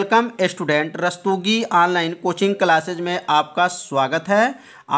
welcome student Rastogi online coaching classes में आपका स्वागत है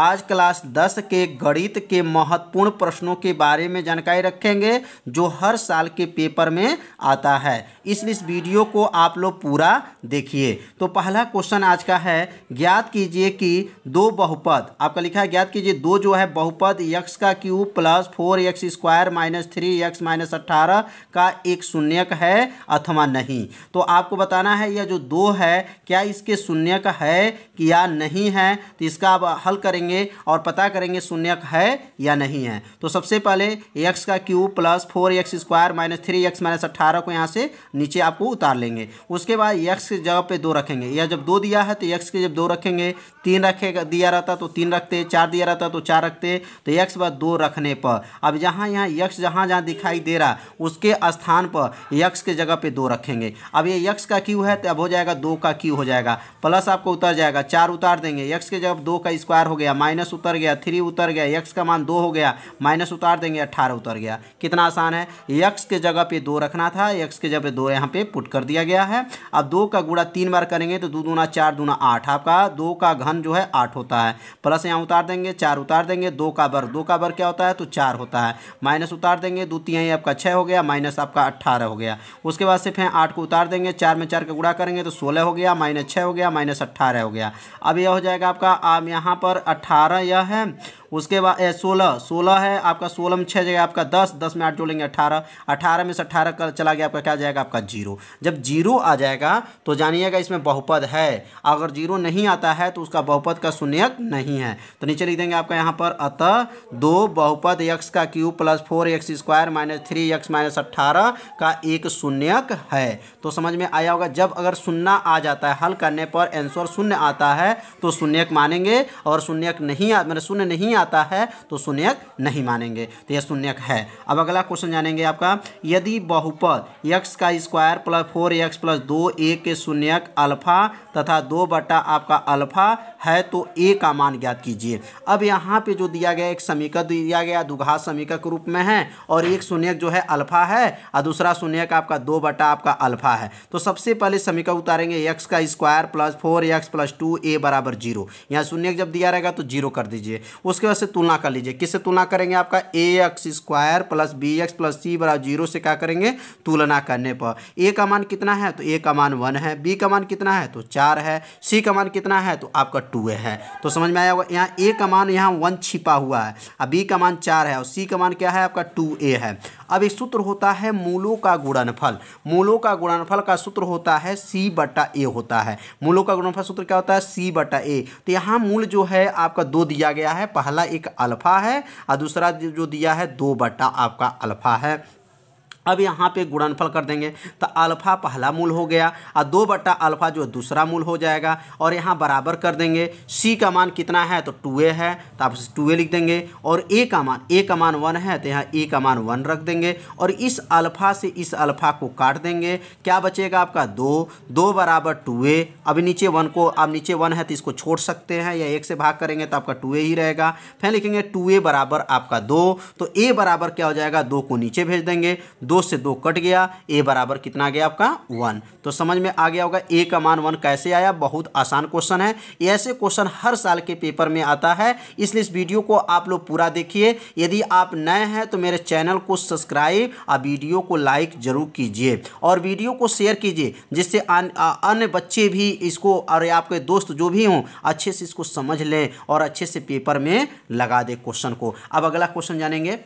आज क्लास दस के गणित के महत्वपूर्ण प्रश्नों के बारे में जानकारी रखेंगे जो हर साल के पेपर में आता है इसलिए इस वीडियो को आप लोग पूरा देखिए तो पहला क्वेश्चन आज का है ज्ञात कीजिए कि दो बहुपद आपका लिखा है ज्ञात कीजिए दो जो है बहुपद यक्स का cube plus four x square minus three x minus अट्ठारह का एक शून्यक है अथवा नहीं तो आपको बताना है यह जो दो है क्या इसके शून्यक है कि या नहीं है तो इसका आप हल करेंगे करेंगे और पता करेंगे शून्य है या नहीं है तो सबसे पहले एक्स का cube plus four x square minus three x minus अट्ठारह को यहाँ से नीचे आपको उतार लेंगे उसके बाद एक्स की जगह पे दो रखेंगे या जब दो दिया है तो एक्स के जब दो रखेंगे तीन रखेगा दिया रहता तो तीन रखते चार दिया रहता तो चार रखते तो एक्स बाद दो रखने पर अब जहाँ यहाँ यक्ष जहाँ जहाँ दिखाई दे रहा उसके स्थान पर यक्ष के जगह पे दो रखेंगे अब ये यक्ष का क्यू है तो अब हो जाएगा दो का क्यू हो जाएगा प्लस आपको उतर जाएगा चार उतार देंगे यक्ष के जगह दो का स्क्वायर हो गया माइनस उतर गया थ्री उतर गया यक्स का मान दो हो गया माइनस उतार देंगे अट्ठारह उतर गया कितना आसान है यक्स के जगह पे दो रखना था यक्स के जगह पे दो यहाँ पे पुट कर दिया गया है अब दो का गुड़ा तीन बार करेंगे तो दो दूना चार दूना आठ आपका दो का घन जो है आठ होता है प्लस यहाँ उतार देंगे चार उतार देंगे दो का बर दो का बर क्या होता है तो चार होता है माइनस उतार देंगे दो तीन आपका छः हो गया माइनस आपका अट्ठारह हो गया उसके बाद सिर्फ यहाँ आठ को उतार देंगे चार में चार का गुड़ा करेंगे तो सोलह हो गया माइनस छः हो गया माइनस अट्ठारह हो गया अब यह हो जाएगा आपका आप यहाँ पर अट्ठारह यह है उसके बाद सोलह सोलह है आपका सोलह में छः जाएगा आपका दस दस में आठ जोड़ेंगे अट्ठारह अट्ठारह में से अट्ठारह चला गया आपका क्या जाएगा आपका जीरो जब जीरो आ जाएगा तो जानिएगा इसमें बहुपद है अगर जीरो नहीं आता है तो उसका बहुपद का शून्यक नहीं है तो नीचे लिख देंगे आपका यहाँ पर अतः दो बहुपद यक्स का cube plus four x square minus three x minus अट्ठारह का एक शून्यक है तो समझ में आया होगा जब अगर शून्य आ जाता है हल करने पर आंसर शून्य आता है तो शून्यक मानेंगे और शून्य शून्यक नहीं आ मतलब शून्य नहीं आता है तो शून्यक नहीं मानेंगे तो यह शून्यक है अब अगला क्वेश्चन जानेंगे आपका यदि बहुपद यक्स का square plus four x plus दो ए के शून्यक अल्फा तथा दो बटा आपका अल्फा है तो ए का मान ज्ञात कीजिए अब यहाँ पे जो दिया गया एक समीकरण दिया गया दुघात समीकर के रूप में है और एक शून्यक जो है अल्फा है और दूसरा शून्यक आपका दो बटा आपका अल्फा है तो सबसे पहले समीकरण उतारेंगे यक्स का square plus four x plus two a बराबर जीरो यहाँ शून्यक जब दिया रहेगा तो जीरो कर दीजिए उसके बाद से तुलना कर लीजिए किससे तुलना करेंगे आपका a x square plus b x plus c बराबर जीरो से क्या करेंगे तुलना करने पर ए का मान कितना है तो ए का मान वन है बी का मान कितना है तो चार है सी का मान कितना है तो आपका टू है तो समझ में आया होगा यहाँ ए का मान यहाँ वन छिपा हुआ है अब बी का मान चार है और सी का मान क्या है आपका टू ए है अब एक सूत्र होता है मूलों का गुणनफल मूलों का गुणनफल का सूत्र होता है सी बटा ए होता है मूलों का गुणनफल सूत्र क्या होता है सी बटा ए तो यहाँ मूल जो है आपका दो दिया गया है पहला एक अल्फ़ा है और दूसरा जो दिया है दो बटा आपका अल्फ़ा है अब यहाँ पे गुणनफल कर देंगे तो अल्फ़ा पहला मूल हो गया और दो बट्टा अल्फ़ा जो दूसरा मूल हो जाएगा और यहाँ बराबर कर देंगे सी का मान कितना है तो टू ए है तो आप टू ए लिख देंगे और ए का मान ए का मान वन है तो यहाँ ए का मान वन रख देंगे और इस अल्फ़ा से इस अल्फ़ा को काट देंगे क्या बचेगा आपका दो दो बराबर टू ए अभी नीचे वन को आप नीचे वन है तो इसको छोड़ सकते हैं या एक से भाग करेंगे तो आपका टू ए ही रहेगा फिर लिखेंगे टू ए बराबर आपका दो तो ए बराबर क्या हो जाएगा दो को नीचे भेज देंगे दो से दो कट गया ए बराबर कितना गया आपका वन तो समझ में आ गया होगा ए का मान वन कैसे आया बहुत आसान क्वेश्चन है ऐसे क्वेश्चन हर साल के पेपर में आता है इसलिए इस वीडियो को आप लोग पूरा देखिए यदि आप नए हैं तो मेरे चैनल को सब्सक्राइब और वीडियो को लाइक जरूर कीजिए और वीडियो को शेयर कीजिए जिससे अन्य बच्चे भी इसको और आपके दोस्त जो भी हों अच्छे से इसको समझ लें और अच्छे से पेपर में लगा दे क्वेश्चन को अब अगला क्वेश्चन जानेंगे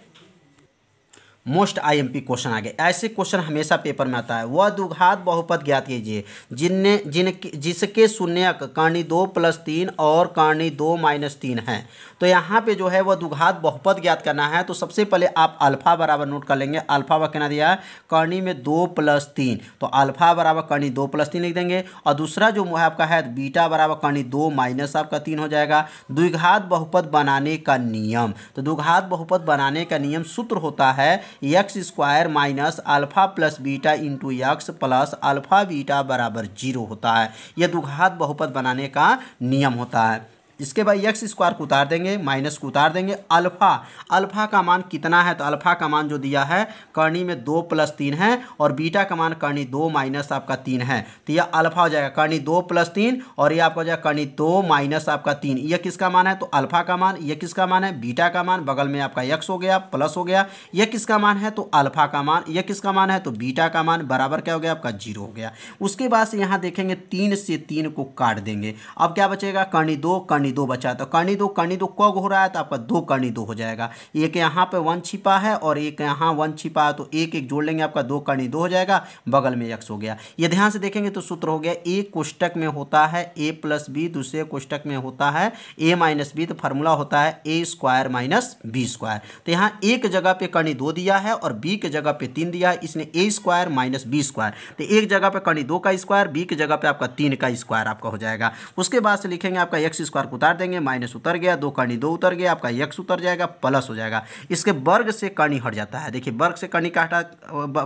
मोस्ट आईएमपी क्वेश्चन आ गए ऐसे क्वेश्चन हमेशा पेपर में आता है वह दुघात बहुपद ज्ञात कीजिए जिनने जिन जिसके शून्यक कर्णी दो प्लस तीन और कर्णी दो माइनस तीन है तो यहाँ पे जो है वह दुघात बहुपद ज्ञात करना है तो सबसे पहले आप अल्फा बराबर नोट कर लेंगे अल्फा व कहना दिया है कर्णी में दो प्लस तीन तो अल्फा बराबर कर्णी दो प्लस तीन लिख देंगे और दूसरा जो है आपका है बीटा बराबर कर्णी दो माइनस आपका तीन हो जाएगा दुघात बहुपद बनाने का नियम तो दुघात बहुपद बनाने का नियम सूत्र होता है x square minus alpha plus beta into x plus alpha beta बराबर जीरो होता है यह दुघात बहुपद बनाने का नियम होता है इसके बाद एक्स स्क्वायर को उतार देंगे माइनस को उतार देंगे अल्फ़ा अल्फ़ा का मान कितना है तो अल्फ़ा का मान जो दिया है कर्णी में दो प्लस तीन है और बीटा का मान कर्णी दो माइनस आपका तीन है तो यह अल्फ़ा हो जाएगा कर्णी दो प्लस तीन और ये आपका हो जाएगा कर्णी दो माइनस आपका तीन यह किसका मान है तो अल्फ़ा का मान यह किसका मान है बीटा का मान बगल में आपका यक्स हो गया प्लस हो गया यह किसका मान है तो अल्फ़ा का मान यह किसका मान है तो बीटा का मान बराबर क्या हो गया आपका जीरो हो गया उसके बाद से यहाँ देखेंगे तीन से तीन को काट देंगे अब क्या बचेगा कर्णी दो कर्णी कर्णी दो बचा है तो कर्णी दो कर्णी दो कग हो रहा है तो आपका दो कर्णी दो हो जाएगा एक यहाँ पे वन छिपा है और एक यहाँ वन छिपा है तो एक एक जोड़ लेंगे आपका दो कर्णी दो हो जाएगा बगल में यक्स हो गया ये ध्यान से देखेंगे तो सूत्र हो गया एक कोष्टक में होता है ए प्लस बी दूसरे कोष्टक में होता है ए माइनस बी तो फार्मूला होता है a square minus b square तो यहाँ एक जगह पे कर्णी दो दिया है और बी के जगह पे तीन दिया है इसने a square minus b square तो एक जगह पे कर्णी दो का स्क्वायर बी के जगह पे आपका तीन का स्क्वायर आपका हो जाएगा उसके बाद से लिखेंगे आपका एक्स स्क्वायर उतार देंगे माइनस उतर गया दो कर्णी दो उतर गया आपका यक्स उतर जाएगा प्लस हो जाएगा इसके वर्ग से कर्णी हट जाता है देखिए वर्ग से कर्णी का हटा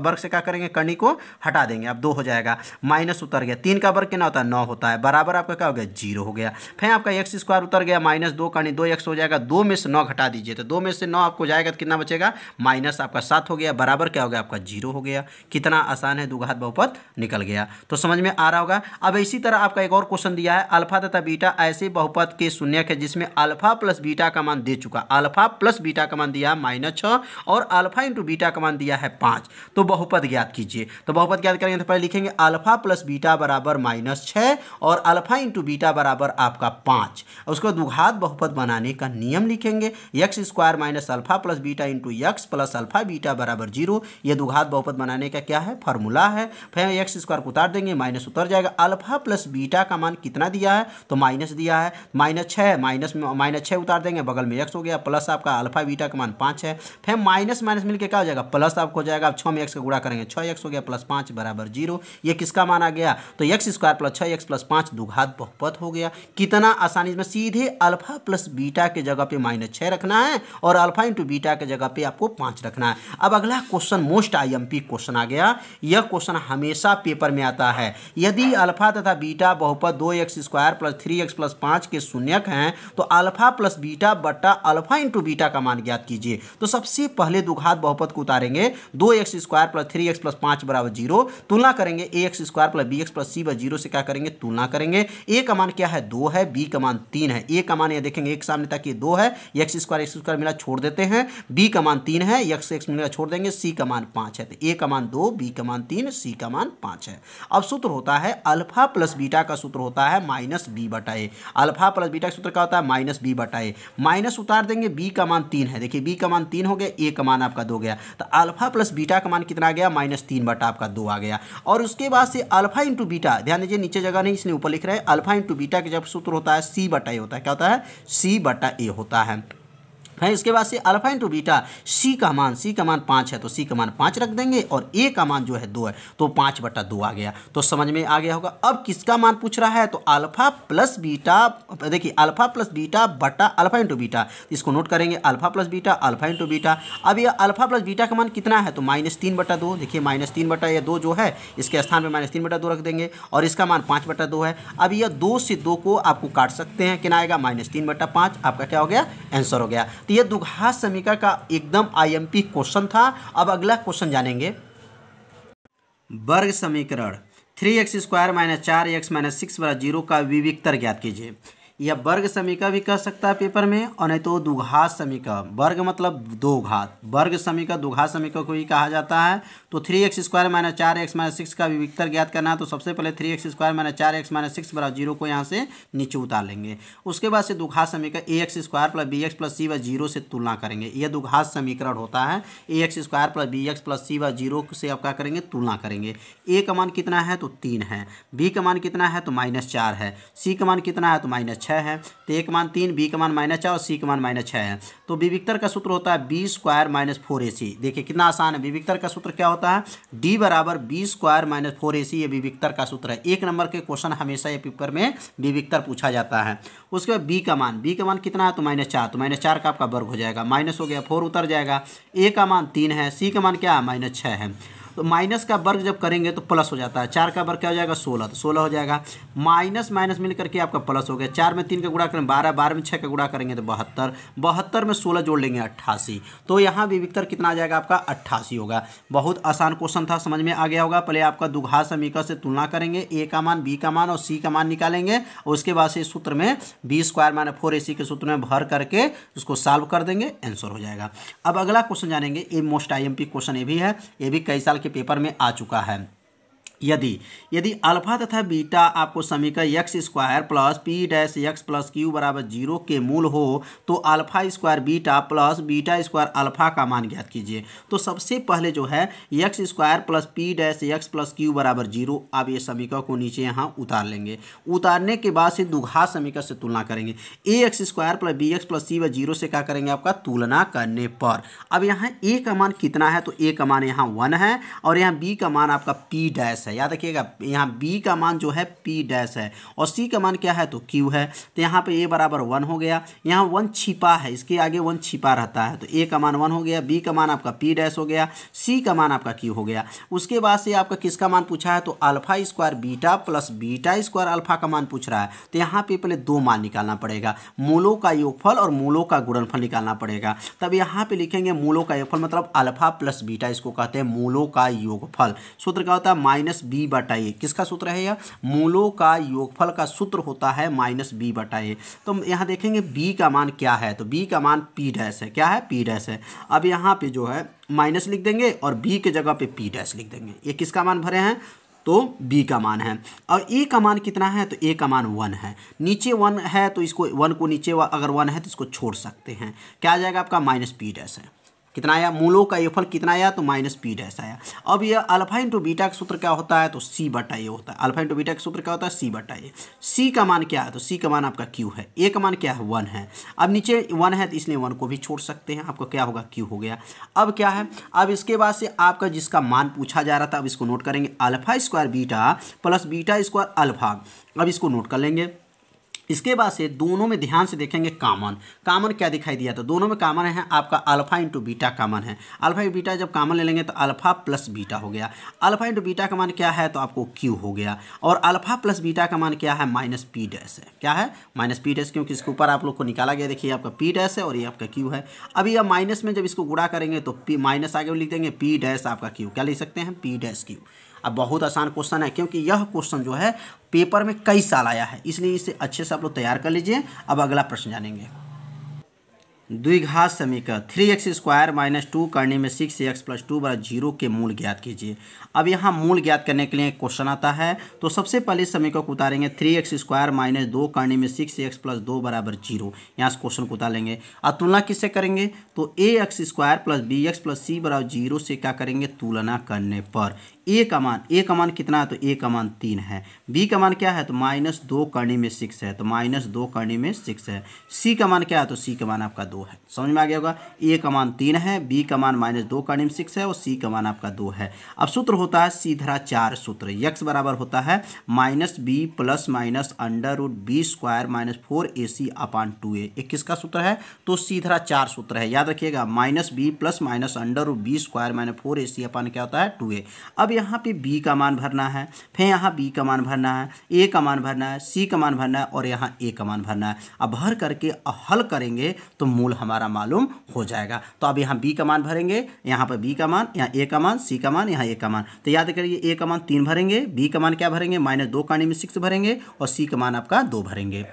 वर्ग से क्या करेंगे कर्णी को हटा देंगे अब दो हो जाएगा माइनस उतर गया तीन का वर्ग कितना होता है नौ होता है बराबर आपका क्या हो गया जीरो हो गया फिर आपका एक्स स्क्वायर उतर गया माइनस दो कर्णी दो एक्स हो जाएगा दो में से नौ घटा दीजिए तो दो में से नौ आपको जाएगा तो कितना बचेगा माइनस आपका सात हो गया बराबर क्या हो गया आपका जीरो हो गया कितना आसान है दुघात बहुपत निकल गया तो समझ में आ रहा होगा अब इसी तरह आपका एक और क्वेश्चन दिया है अल्फा तथा बीटा ऐसे बहुपद के शून्य है जिसमें अल्फा प्लस बीटा का मान दे चुका अल्फा प्लस बीटा का मान दिया माइनस छः और अल्फा इंटू बीटा का मान दिया है पाँच तो बहुपद ज्ञात कीजिए तो बहुपद ज्ञात करेंगे तो पहले लिखेंगे अल्फा प्लस बीटा बराबर माइनस छः और अल्फा इंटू बीटा बराबर आपका पाँच उसको दुघात बहुपद बनाने का नियम लिखेंगे x square minus alpha plus beta into x plus alpha beta बराबर जीरो ये दुघात बहुपद बनाने का क्या है फॉर्मूला है फिर यक्स स्क्वायर को उतार देंगे माइनस उतर जाएगा अल्फा प्लस बीटा का मान कितना दिया है तो माइनस दिया है माइनस माइनस छः है माइनस माइनस छः उतार देंगे बगल में एक्स हो गया प्लस आपका अल्फा बीटा का मान पाँच है फिर माइनस माइनस मिलकर क्या हो जाएगा प्लस आपको हो जाएगा आप छः में एक्स का गुड़ा करेंगे छः एक्स हो गया प्लस पाँच बराबर जीरो ये किसका मान आ गया तो एक्स स्क्वायर प्लस छः एक्स प्लस पाँच दुघात बहुपत हो गया कितना आसानी में सीधे अल्फा प्लस बीटा के जगह पर माइनस छः रखना है और अल्फा इंटू बीटा के जगह पर आपको पाँच रखना है अब अगला क्वेश्चन मोस्ट आईएमपी क्वेश्चन आ गया यह क्वेश्चन हमेशा पेपर में आता है यदि अल्फा तथा बीटा बहुपत दो x square plus three x plus पाँच के शून्यक हैं तो अल्फा प्लस बीटा बट्टा अल्फा इंटू बीटा का मान ज्ञात कीजिए तो सबसे पहले दुघात बहुपद को उतारेंगे दो x square plus three x plus पाँच बराबर जीरो तुलना करेंगे a x square plus b x plus c zero से क्या करेंगे तुलना करेंगे ए का मान क्या है दो है बी का मान तीन है ए का मान ये देखेंगे एक सामने तक ये दो है एक्स स्क्वायर एक्स स्क्वायर मिला छोड़ देते हैं बी का मान तीन है एक्स एक्स मिला छोड़ देंगे सी का मान पाँच है तो ए का मान दो बी का मान तीन सी का मान पाँच है अब सूत्र होता है अल्फा प्लस बीटा का सूत्र होता है माइनस बी बटा ए अल्फा प्लस बीटा सूत्र क्या होता है माइनस बी बटा ए माइनस उतार देंगे बी का मान तीन है देखिए बी का मान तीन हो गया ए का मान आपका दो गया तो अल्फा प्लस बीटा का मान कितना आ गया माइनस तीन बटा आपका दो आ गया और उसके बाद से अल्फा इंटू बीटा ध्यान दीजिए नीचे जगह नहीं इसलिए ऊपर लिख रहे हैं अल्फा इंटू बीटा का जब सूत्र होता है सी बटा ए होता है क्या होता है सी बटा ए होता है है इसके बाद से अल्फा इंटू बीटा सी का मान सी का मान पाँच है तो सी का मान पाँच रख देंगे और ए का मान जो है दो है तो पाँच बटा दो आ गया तो समझ में आ गया होगा अब किसका मान पूछ रहा है तो अल्फा प्लस बीटा देखिए अल्फा प्लस बीटा बटा अल्फा इंटू बीटा इसको नोट करेंगे alpha plus beta alpha into beta अब यह अल्फा प्लस बीटा का मान कितना है तो माइनस तीन बटा दो देखिए माइनस तीन बटा यह दो जो है इसके स्थान पर माइनस तीन बटा दो रख देंगे और इसका मान पाँच बटा दो है अब यह दो से दो को आपको काट सकते हैं कितना आएगा माइनस तीन बटा पाँच आपका क्या हो गया आंसर हो गया तो यह दुघास समीका का एकदम आईएमपी क्वेश्चन था अब अगला क्वेश्चन जानेंगे वर्ग समीकरण थ्री एक्स स्क्वायर माइनस चार एक्स माइनस सिक्स बरा जीरो का विविकतर ज्ञात कीजिए या वर्ग समीका भी कह सकता है पेपर में और नहीं तो दुघात समीका वर्ग मतलब दो घात वर्ग समीका दुघात समीका को ही कहा जाता है तो थ्री एक्स स्क्वायर माइनस चार एक्स माइनस सिक्स का विक्तर ज्ञात करना है तो सबसे पहले थ्री एक्स स्क्वायर माइनस चार एक्स माइनस सिक्स बराबर जीरो को यहाँ से नीचे उतार लेंगे उसके बाद से दुघात समीका a x square plus b x plus c व जीरो से तुलना करेंगे यह दुघात समीकरण होता है a x square plus b x plus c व जीरो से आप क्या करेंगे तुलना करेंगे ए का मान कितना है तो तीन है बी का मान कितना है तो माइनस चार है सी का मान कितना है तो माइनस छः है तो ए का मान तीन बी का मान माइनस छः और सी का मान माइनस छः है तो विविक्तर का सूत्र होता है b square minus four a c देखिए कितना आसान है विविक्तर का सूत्र क्या होता है डी बराबर b square minus four a c ये विविक्तर का सूत्र है एक नंबर के क्वेश्चन हमेशा ये पेपर में विविक्तर पूछा जाता है उसके बाद बी का मान बी का मान कितना है तो माइनस चार तो माइनस चार का आपका वर्ग हो जाएगा माइनस हो गया फोर उतर जाएगा ए का मान तीन है सी का मान क्या है माइनस छः है तो माइनस का वर्ग जब करेंगे तो प्लस हो जाता है चार का वर्ग क्या हो जाएगा सोलह तो सोलह हो जाएगा माइनस माइनस मिल करके आपका प्लस हो गया चार में तीन का गुड़ा करें बारह बारह में छः का गुड़ा करेंगे तो बहत्तर बहत्तर में सोलह जोड़ लेंगे अट्ठासी तो यहाँ विविकतर कितना आ जाएगा आपका अट्ठासी होगा बहुत आसान क्वेश्चन था समझ में आ गया होगा पहले आपका दुघा समीकर से तुलना करेंगे ए का मान बी का मान और सी का मान निकालेंगे उसके बाद से सूत्र में b square minus four a के सूत्र में भर करके उसको सॉल्व कर देंगे आंसर हो जाएगा अब अगला क्वेश्चन जानेंगे ये मोस्ट आई क्वेश्चन ये भी है ये भी कई साल के पेपर में आ चुका है यदि यदि अल्फा तथा बीटा आपको समीकरण x square plus p dash x plus q बराबर जीरो के मूल हो तो alpha square beta plus beta square alpha का मान ज्ञात कीजिए तो सबसे पहले जो है x square plus p dash x plus q बराबर जीरो आप ये समीकरण को नीचे यहाँ उतार लेंगे उतारने के बाद से दुघा समीकरण से तुलना करेंगे a x square plus b x plus c व जीरो से क्या करेंगे आपका तुलना करने पर अब यहाँ ए का मान कितना है तो ए का मान यहाँ वन है और यहाँ बी का मान आपका पी डैश है है याद रखिएगा यहाँ बी का मान जो है पी डैश है और सी का मान क्या है तो क्यू है तो यहाँ पे ए बराबर वन हो गया यहाँ वन छिपा है इसके आगे वन छिपा रहता है तो ए का मान वन हो गया बी का मान आपका पी डैश हो गया सी का मान आपका क्यू हो गया उसके बाद से आपका किसका मान पूछा है तो alpha square beta plus beta square alpha का मान पूछ रहा है तो यहाँ पे पहले दो मान निकालना पड़ेगा मूलों का योगफल और मूलों का गुणनफल निकालना पड़ेगा तब यहाँ पे लिखेंगे मूलों का योगफल मतलब अल्फा प्लस बीटा इसको कहते हैं मूलों का योगफल सूत्र क्या होता है माइनस माइनस बी बटा ए किसका सूत्र है यह मूलों का योगफल का सूत्र होता है माइनस बी बटा ए तो यहाँ देखेंगे बी का मान क्या है तो बी का मान पी डैस है क्या है पी डैस है अब यहाँ पे जो है माइनस लिख देंगे और बी के जगह पे पी डैस लिख देंगे ये किसका मान भरे हैं तो बी का मान है और a का मान कितना है तो a का मान वन है नीचे वन है तो इसको वन को नीचे अगर वन है तो इसको छोड़ सकते हैं क्या आ जाएगा आपका माइनस पी डैश है कितना आया मूलों का योगफल कितना आया तो माइनस पी डैस आया अब यह अल्फा इंटू बीटा का सूत्र क्या होता है तो सी बटा ए होता है अल्फा इंटू बीटा का सूत्र क्या होता है सी बटा ए सी का मान क्या है तो सी का मान आपका क्यू है ए का मान क्या है वन है अब नीचे वन है तो इसलिए वन को भी छोड़ सकते हैं आपका क्या होगा क्यू हो गया अब क्या है अब इसके बाद से आपका जिसका मान पूछा जा रहा था अब इसको नोट करेंगे alpha square beta plus beta square alpha अब इसको नोट कर लेंगे इसके बाद से दोनों में ध्यान से देखेंगे कामन कामन क्या दिखाई दिया तो दोनों में कामन है आपका अल्फा इंटू बीटा कामन है अल्फा बीटा जब कामन ले लेंगे तो अल्फा प्लस बीटा हो गया अल्फा इंटू बीटा का मान क्या है तो आपको क्यू हो गया और अल्फा प्लस बीटा का मान क्या है माइनस पी डैस है क्या है माइनस पी डैस क्योंकि इसके ऊपर आप लोग को निकाला गया देखिए आपका पी डैस है और ये आपका क्यू है अभी अब माइनस में जब इसको गुड़ा करेंगे तो पी माइनस आगे लिख देंगे पी डैस आपका क्यू क्या लिख सकते हैं पी डैस क्यू अब बहुत आसान क्वेश्चन है क्योंकि यह क्वेश्चन जो है पेपर में कई साल आया है इसलिए इसे अच्छे से आप लोग तैयार कर लीजिए अब अगला प्रश्न जानेंगे द्विघात समीकरण three x square minus two करने में सिक्स एक्स प्लस टू बड़ा जीरो के मूल ज्ञात कीजिए अब यहाँ मूल ज्ञात करने के लिए क्वेश्चन आता है तो सबसे पहले समीकरण को उतारेंगे थ्री एक्स स्क्वायर माइनस दो करने में सिक्स एक्स प्लस दो बराबर जीरो यहाँ से क्वेश्चन को उतारेंगे अब तुलना किससे करेंगे तो a x square plus b x plus c बराबर जीरो से क्या करेंगे तुलना करने पर ए का मान ए का मान कितना है तो ए का मान तीन है बी का मान क्या है तो माइनस दो करने में सिक्स है तो माइनस दो करने में सिक्स है सी का मान क्या है तो सी का मान आपका दो है समझ में आ गया होगा ए का मान तीन है बी का मान माइनस दो करने में सिक्स है और सी का मान आपका दो है अब सूत्र होता है सी धरा चार सूत्र यक्स बराबर होता है minus b plus minus under root b square minus four a c upon two a एक किसका सूत्र है तो सी धरा चार सूत्र है याद रखिएगा minus b plus minus under root b square minus four a c upon क्या होता है टू ए अब यहाँ पे बी का मान भरना है फिर यहाँ बी का मान भरना है ए का मान भरना है सी का मान भरना है और यहाँ ए का मान भरना है अब भर करके हल करेंगे तो मूल हमारा मालूम हो जाएगा तो अब यहाँ बी का मान भरेंगे यहाँ पर बी का मान यहाँ ए का मान सी का मान यहाँ ए का मान तो याद करिए ए का मान तीन भरेंगे बी का मान क्या भरेंगे माइनस दो का में सिक्स भरेंगे और सी का मान आपका दो भरेंगे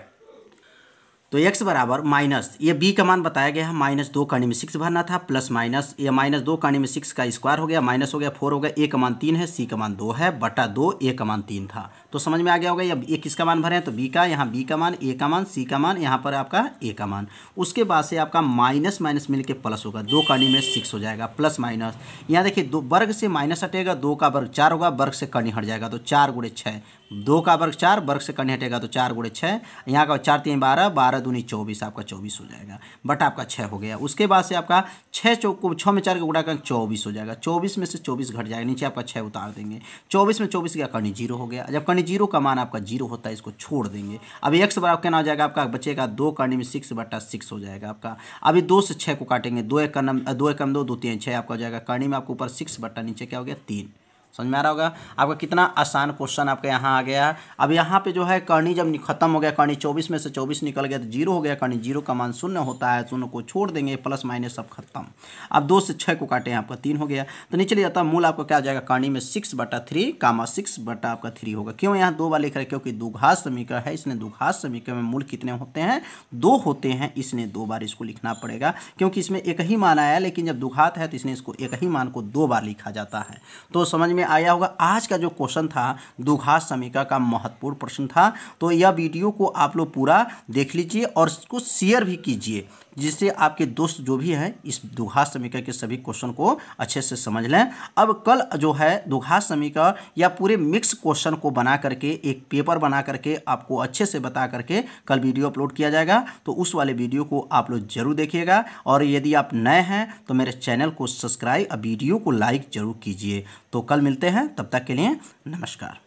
तो x बराबर माइनस ये b का मान बताया गया है माइनस दो करने में सिक्स भरना था प्लस माइनस ये माइनस दो करने में सिक्स का स्क्वायर हो गया माइनस हो गया फोर हो गया ए का मान तीन है c का मान दो है बटा दो ए का मान तीन था तो समझ में आ गया होगा ये ए किसका मान भरे हैं तो b का यहाँ b का मान a का मान c का मान यहाँ पर आपका a का मान उसके बाद से आपका माइनस माइनस मिल के प्लस होगा दो करने में सिक्स हो जाएगा प्लस माइनस यहाँ देखिए दो वर्ग से माइनस हटेगा दो का वर्ग चार होगा वर्ग से कर्णी हट जाएगा तो चार गुड़े छः दो का वर्ग चार वर्ग से कर्ण हटेगा तो चार गुड़े छः यहाँ का चार तीन बारह बारह दूनी चौबीस आपका चौबीस हो जाएगा बट आपका छः हो गया उसके बाद से आपका छः चौक को छः में चार का गुड़ा करेंगे चौबीस हो जाएगा चौबीस में से चौबीस घट जाएगा नीचे आपका छः उतार देंगे चौबीस में चौबीस गया कर्णी जीरो हो गया जब कर्णी जीरो का मान आपका जीरो होता है इसको छोड़ देंगे अभी एक्स बराबर कहना हो जाएगा आपका बचेगा दो कर्णी में सिक्स बट्टा सिक्स हो जाएगा आपका अभी दो से छः को काटेंगे दो एक कर्णम दो एक कम दो दो तीन छः आपका हो जाएगा कर्णी में आपको ऊपर सिक्स बट्टा नीचे क्या हो गया तीन समझ में आ रहा होगा आपका कितना आसान क्वेश्चन आपका यहाँ आ गया अब यहाँ पे जो है कर्णी जब खत्म हो गया कर्णी चौबीस में से चौबीस निकल गया तो जीरो हो गया कर्णी जीरो का मान शून्य होता है शून्य को छोड़ देंगे प्लस माइनस सब खत्म अब दो से छः को काटे आपका तीन हो गया तो नीचे ले जाता मूल आपका क्या हो जाएगा कर्णी में सिक्स बटा थ्री कामा सिक्स बटा आपका थ्री होगा क्यों यहाँ दो बार लिख रहे क्योंकि दुघास समीकरण है इसने दुघास समीकरण में मूल कितने होते हैं दो होते हैं इसने दो बार इसको लिखना पड़ेगा क्योंकि इसमें एक ही मान आया लेकिन जब दुघात है तो इसने इसको एक ही मान को दो बार लिखा जाता है तो समझ में आया होगा आज का जो क्वेश्चन था दुघा समीका का महत्वपूर्ण प्रश्न था तो यह वीडियो को आप लोग पूरा देख लीजिए और इसको शेयर भी कीजिए जिससे आपके दोस्त जो भी हैं इस दुघात समीकरण के सभी क्वेश्चन को अच्छे से समझ लें अब कल जो है दुघात समीकरण या पूरे मिक्स क्वेश्चन को बना करके एक पेपर बना करके आपको अच्छे से बता करके कल वीडियो अपलोड किया जाएगा तो उस वाले वीडियो को आप लोग जरूर देखिएगा और यदि आप नए हैं तो मेरे चैनल को सब्सक्राइब और वीडियो को लाइक जरूर कीजिए तो कल मिलते हैं तब तक के लिए नमस्कार